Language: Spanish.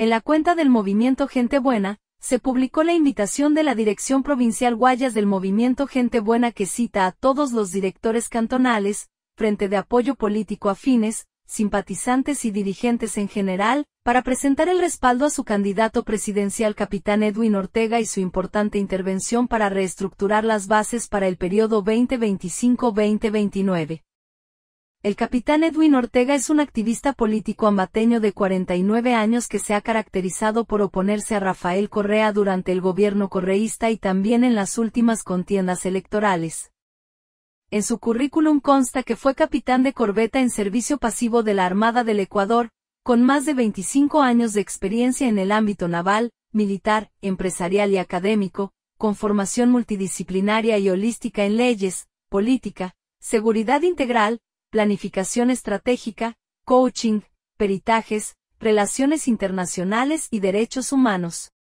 En la cuenta del movimiento Gente Buena, se publicó la invitación de la Dirección Provincial Guayas del Movimiento Gente Buena que cita a todos los directores cantonales, Frente de Apoyo Político afines, simpatizantes y dirigentes en general, para presentar el respaldo a su candidato presidencial capitán Edwin Ortega y su importante intervención para reestructurar las bases para el periodo 2025-2029. El capitán Edwin Ortega es un activista político ambateño de 49 años que se ha caracterizado por oponerse a Rafael Correa durante el gobierno correísta y también en las últimas contiendas electorales. En su currículum consta que fue capitán de corbeta en servicio pasivo de la Armada del Ecuador, con más de 25 años de experiencia en el ámbito naval, militar, empresarial y académico, con formación multidisciplinaria y holística en leyes, política, seguridad integral, planificación estratégica, coaching, peritajes, relaciones internacionales y derechos humanos.